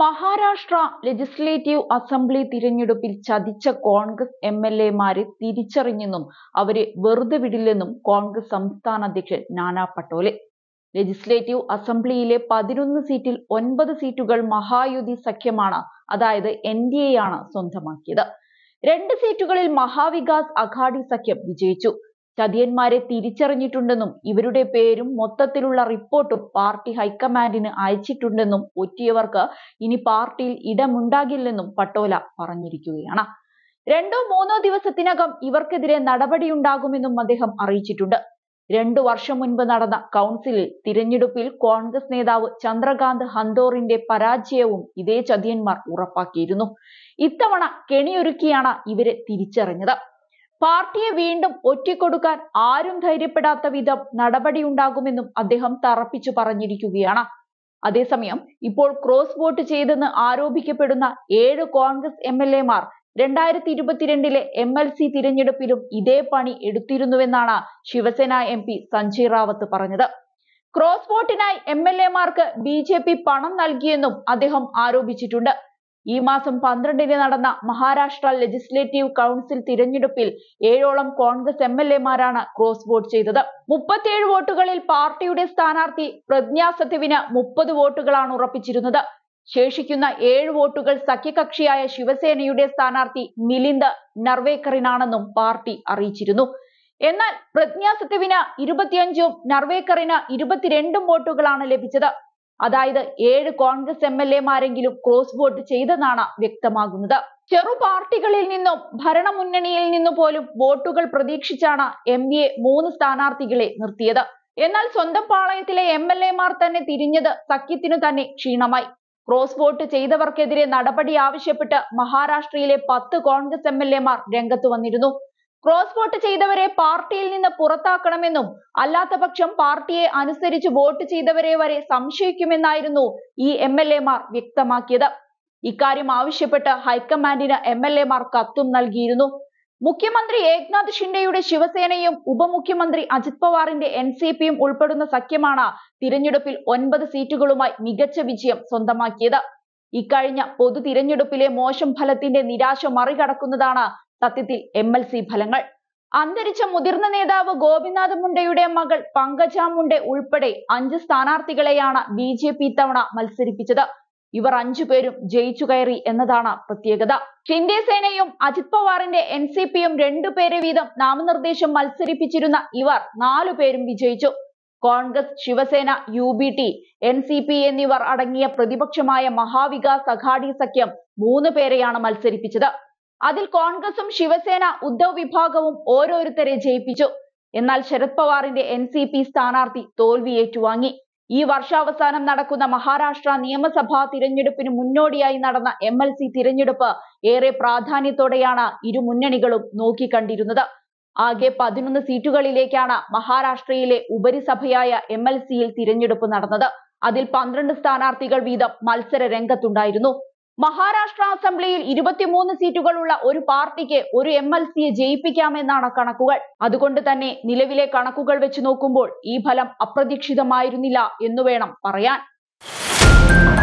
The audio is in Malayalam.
മഹാരാഷ്ട്ര ലെജിസ്ലേറ്റീവ് അസംബ്ലി തിരഞ്ഞെടുപ്പിൽ ചതിച്ച കോൺഗ്രസ് എം എൽ എമാരെ തിരിച്ചറിഞ്ഞെന്നും അവരെ വെറുതെ വിടില്ലെന്നും കോൺഗ്രസ് സംസ്ഥാന അധ്യക്ഷൻ നാനാ പട്ടോലെ ലെജിസ്ലേറ്റീവ് അസംബ്ലിയിലെ പതിനൊന്ന് സീറ്റിൽ ഒൻപത് സീറ്റുകൾ മഹായുതി സഖ്യമാണ് അതായത് എൻ ഡി എ ആണ് സ്വന്തമാക്കിയത് രണ്ട് സീറ്റുകളിൽ മഹാവികാസ് അഘാടി സഖ്യം വിജയിച്ചു ചതിയന്മാരെ തിരിച്ചറിഞ്ഞിട്ടുണ്ടെന്നും ഇവരുടെ പേരും മൊത്തത്തിലുള്ള റിപ്പോർട്ടും പാർട്ടി ഹൈക്കമാൻഡിന് അയച്ചിട്ടുണ്ടെന്നും ഒറ്റിയവർക്ക് ഇനി പാർട്ടിയിൽ ഇടമുണ്ടാകില്ലെന്നും പട്ടോല പറഞ്ഞിരിക്കുകയാണ് രണ്ടോ മൂന്നോ ദിവസത്തിനകം ഇവർക്കെതിരെ നടപടിയുണ്ടാകുമെന്നും അദ്ദേഹം അറിയിച്ചിട്ടുണ്ട് രണ്ടു വർഷം മുൻപ് നടന്ന കൗൺസിലിൽ തിരഞ്ഞെടുപ്പിൽ കോൺഗ്രസ് നേതാവ് ചന്ദ്രകാന്ത് ഹന്തോറിന്റെ പരാജയവും ഇതേ ചതിയന്മാർ ഉറപ്പാക്കിയിരുന്നു ഇത്തവണ കെണിയൊരുക്കിയാണ് ഇവരെ തിരിച്ചറിഞ്ഞത് പാർട്ടിയെ വീണ്ടും ഒറ്റിക്കൊടുക്കാൻ ആരും ധൈര്യപ്പെടാത്ത വിധം നടപടിയുണ്ടാകുമെന്നും അദ്ദേഹം തറപ്പിച്ചു പറഞ്ഞിരിക്കുകയാണ് അതേസമയം ഇപ്പോൾ ക്രോസ് വോട്ട് ചെയ്തെന്ന് ആരോപിക്കപ്പെടുന്ന ഏഴ് കോൺഗ്രസ് എം എൽ മാർ രണ്ടായിരത്തി ഇരുപത്തിരണ്ടിലെ എം എൽ സി തിരഞ്ഞെടുപ്പിലും ഇതേ പണി എടുത്തിരുന്നുവെന്നാണ് ശിവസേന എം പി സഞ്ജയ് റാവത്ത് പറഞ്ഞത് ക്രോസ് വോട്ടിനായി എം എൽ എമാർക്ക് ബി ജെ പി പണം നൽകിയെന്നും അദ്ദേഹം ആരോപിച്ചിട്ടുണ്ട് ഈ മാസം പന്ത്രണ്ടിന് നടന്ന മഹാരാഷ്ട്ര ലെജിസ്ലേറ്റീവ് കൗൺസിൽ തിരഞ്ഞെടുപ്പിൽ ഏഴോളം കോൺഗ്രസ് എം എൽ എമാരാണ് ക്രോസ് വോട്ട് ചെയ്തത് മുപ്പത്തിയേഴ് വോട്ടുകളിൽ പാർട്ടിയുടെ സ്ഥാനാർത്ഥി പ്രജ്ഞാ സത്യവിന് മുപ്പത് വോട്ടുകളാണ് ഉറപ്പിച്ചിരുന്നത് ശേഷിക്കുന്ന ഏഴ് വോട്ടുകൾ സഖ്യകക്ഷിയായ ശിവസേനയുടെ സ്ഥാനാർത്ഥി മിലിന്ദ് നർവേക്കറിനാണെന്നും പാർട്ടി അറിയിച്ചിരുന്നു എന്നാൽ പ്രജ്ഞാ സത്യവിന് ഇരുപത്തിയഞ്ചും നർവേക്കറിന് ഇരുപത്തിരണ്ടും വോട്ടുകളാണ് ലഭിച്ചത് അതായത് ഏഴ് കോൺഗ്രസ് എം എൽ എമാരെങ്കിലും ക്രോസ് വോട്ട് ചെയ്തെന്നാണ് വ്യക്തമാകുന്നത് ചെറു പാർട്ടികളിൽ നിന്നും ഭരണമുന്നണിയിൽ നിന്നും പോലും വോട്ടുകൾ പ്രതീക്ഷിച്ചാണ് എം എ മൂന്ന് സ്ഥാനാർത്ഥികളെ നിർത്തിയത് എന്നാൽ സ്വന്തം പാളയത്തിലെ എം എൽ എമാർ തന്നെ തിരിഞ്ഞത് സഖ്യത്തിനു തന്നെ ക്ഷീണമായി ക്രോസ് വോട്ട് ചെയ്തവർക്കെതിരെ നടപടി ആവശ്യപ്പെട്ട് മഹാരാഷ്ട്രയിലെ പത്ത് കോൺഗ്രസ് എം എൽ എമാർ രംഗത്ത് വന്നിരുന്നു ക്രോസ് വോട്ട് ചെയ്തവരെ പാർട്ടിയിൽ നിന്ന് പുറത്താക്കണമെന്നും അല്ലാത്തപക്ഷം പാർട്ടിയെ അനുസരിച്ച് വോട്ട് ചെയ്തവരെ വരെ സംശയിക്കുമെന്നായിരുന്നു ഈ എം എൽ എമാർ വ്യക്തമാക്കിയത് ഇക്കാര്യം ആവശ്യപ്പെട്ട് ഹൈക്കമാൻഡിന് എം എൽ കത്തും നൽകിയിരുന്നു മുഖ്യമന്ത്രി ഏക്നാഥ് ഷിൻഡെയുടെ ശിവസേനയും ഉപമുഖ്യമന്ത്രി അജിത് പവാറിന്റെ എൻ സി പിയും ഉൾപ്പെടുന്ന സഖ്യമാണ് തിരഞ്ഞെടുപ്പിൽ ഒൻപത് സീറ്റുകളുമായി മികച്ച വിജയം സ്വന്തമാക്കിയത് ഇക്കഴിഞ്ഞ പൊതു തിരഞ്ഞെടുപ്പിലെ മോശം ഫലത്തിന്റെ നിരാശ മറികടക്കുന്നതാണ് സത്യത്തിൽ എം എൽ സി ഫലങ്ങൾ അന്തരിച്ച മുതിർന്ന നേതാവ് ഗോപിനാഥ് മുണ്ടയുടെ മകൾ പങ്കജ മുണ്ട ഉൾപ്പെടെ അഞ്ച് സ്ഥാനാർത്ഥികളെയാണ് ബി ജെ പി ഇത്തവണ മത്സരിപ്പിച്ചത് ഇവർ അഞ്ചു പേരും ജയിച്ചു കയറി എന്നതാണ് പ്രത്യേകത ഷിൻഡെ സേനയും അജിത് പവാറിന്റെ എൻ സി പിയും രണ്ടുപേരെ വീതം നാമനിർദ്ദേശം മത്സരിപ്പിച്ചിരുന്ന ഇവർ നാലു പേരും വിജയിച്ചു Congress Shiv Sena U B T N C P എന്നിവർ അടങ്ങിയ പ്രതിപക്ഷമായ മഹാവികാസ് അഘാടി സഖ്യം മൂന്ന് പേരെയാണ് മത്സരിപ്പിച്ചത് അതിൽ കോൺഗ്രസും ശിവസേന ഉദ്ധവ് വിഭാഗവും ഓരോരുത്തരെ ജയിപ്പിച്ചു എന്നാൽ ശരത് പവാറിന്റെ എൻ സി പി സ്ഥാനാർത്ഥി തോൽവി ഏറ്റുവാങ്ങി ഈ വർഷാവസാനം നടക്കുന്ന മഹാരാഷ്ട്ര നിയമസഭാ തിരഞ്ഞെടുപ്പിന് മുന്നോടിയായി നടന്ന എം എൽ സി തിരഞ്ഞെടുപ്പ് ഏറെ പ്രാധാന്യത്തോടെയാണ് ഇരു മുന്നണികളും നോക്കിക്കണ്ടിരുന്നത് ആകെ പതിനൊന്ന് സീറ്റുകളിലേക്കാണ് മഹാരാഷ്ട്രയിലെ ഉപരിസഭയായ എം എൽ സിയിൽ തിരഞ്ഞെടുപ്പ് നടന്നത് അതിൽ പന്ത്രണ്ട് സ്ഥാനാർത്ഥികൾ വീതം മത്സര രംഗത്തുണ്ടായിരുന്നു മഹാരാഷ്ട്ര അസംബ്ലിയിൽ ഇരുപത്തിമൂന്ന് സീറ്റുകളുള്ള ഒരു പാർട്ടിക്ക് ഒരു എം എൽ സിയെ ജയിപ്പിക്കാമെന്നാണ് കണക്കുകൾ അതുകൊണ്ട് തന്നെ നിലവിലെ കണക്കുകൾ വെച്ച് നോക്കുമ്പോൾ ഈ ഫലം അപ്രതീക്ഷിതമായിരുന്നില്ല എന്ന് വേണം പറയാൻ